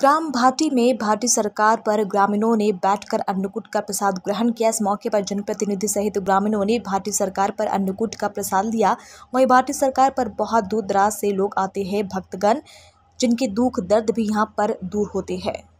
ग्राम भाटी में भाटी सरकार पर ग्रामीणों ने बैठकर अन्नकूट का प्रसाद ग्रहण किया इस मौके पर जनप्रतिनिधि सहित ग्रामीणों ने भाटी सरकार पर अन्नकूट का प्रसाद लिया वहीं भाटी सरकार पर बहुत दूर दराज से लोग आते हैं भक्तगण जिनके दुख दर्द भी यहाँ पर दूर होते हैं